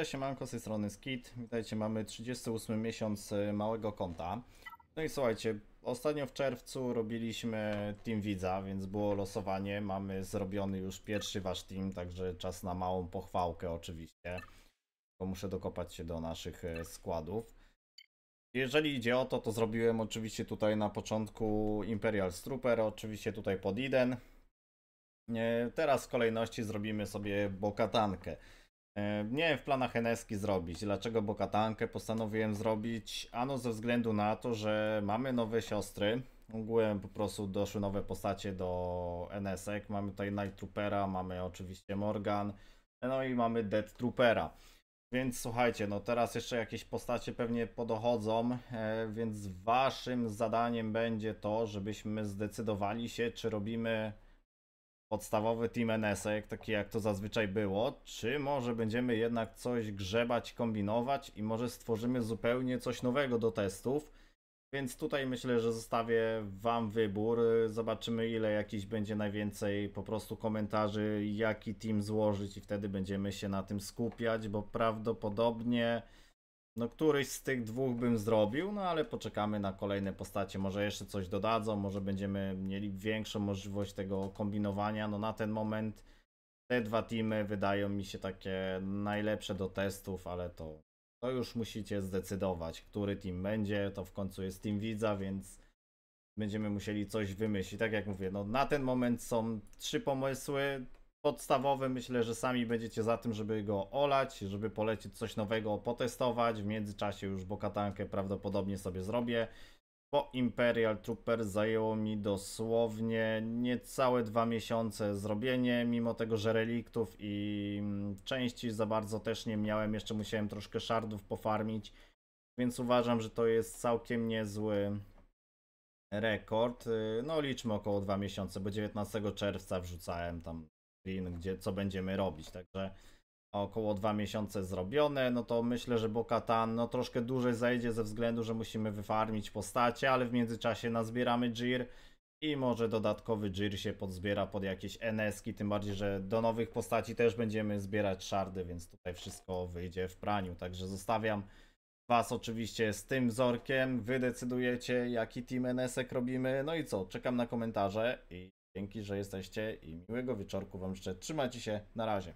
Cześć, manko z tej strony Skit. Witajcie, mamy 38 miesiąc y, małego konta. No i słuchajcie, ostatnio w czerwcu robiliśmy Team Widza, więc było losowanie. Mamy zrobiony już pierwszy wasz team, także czas na małą pochwałkę oczywiście. Bo muszę dokopać się do naszych y, składów. Jeżeli idzie o to, to zrobiłem oczywiście tutaj na początku Imperial Strooper, oczywiście tutaj pod Eden. Y, teraz w kolejności zrobimy sobie Bokatankę. E, nie wiem, w planach Eneski zrobić. Dlaczego Bokatankę postanowiłem zrobić? Ano ze względu na to, że mamy nowe siostry. Ogółem po prostu doszły nowe postacie do Enesek. Mamy tutaj Night Troopera, mamy oczywiście Morgan, no i mamy Dead Troopera. Więc słuchajcie, no teraz jeszcze jakieś postacie pewnie podochodzą, e, więc waszym zadaniem będzie to, żebyśmy zdecydowali się, czy robimy podstawowy team jak taki jak to zazwyczaj było, czy może będziemy jednak coś grzebać, kombinować i może stworzymy zupełnie coś nowego do testów. Więc tutaj myślę, że zostawię Wam wybór. Zobaczymy, ile jakiś będzie najwięcej po prostu komentarzy, jaki team złożyć, i wtedy będziemy się na tym skupiać, bo prawdopodobnie. No któryś z tych dwóch bym zrobił, no ale poczekamy na kolejne postacie. Może jeszcze coś dodadzą, może będziemy mieli większą możliwość tego kombinowania. No na ten moment te dwa teamy wydają mi się takie najlepsze do testów, ale to, to już musicie zdecydować, który team będzie. To w końcu jest team widza, więc będziemy musieli coś wymyślić. Tak jak mówię, no na ten moment są trzy pomysły, podstawowe. Myślę, że sami będziecie za tym, żeby go olać, żeby polecić coś nowego, potestować. W międzyczasie już bokatankę prawdopodobnie sobie zrobię. Po Imperial Trooper zajęło mi dosłownie niecałe dwa miesiące zrobienie, mimo tego, że reliktów i mm, części za bardzo też nie miałem, jeszcze musiałem troszkę shardów pofarmić, więc uważam, że to jest całkiem niezły rekord. Y, no liczmy około dwa miesiące, bo 19 czerwca wrzucałem tam screen, gdzie co będziemy robić. Także około dwa miesiące zrobione, no to myślę, że Bokatan no troszkę dłużej zajdzie ze względu, że musimy wyfarmić postacie, ale w międzyczasie nazbieramy Jir i może dodatkowy Jir się podzbiera pod jakieś NS-ki, tym bardziej, że do nowych postaci też będziemy zbierać szardy, więc tutaj wszystko wyjdzie w praniu, także zostawiam Was oczywiście z tym wzorkiem, Wy decydujecie jaki team NS-ek robimy, no i co, czekam na komentarze i Dzięki, że jesteście i miłego wieczorku Wam jeszcze Trzymajcie się, na razie.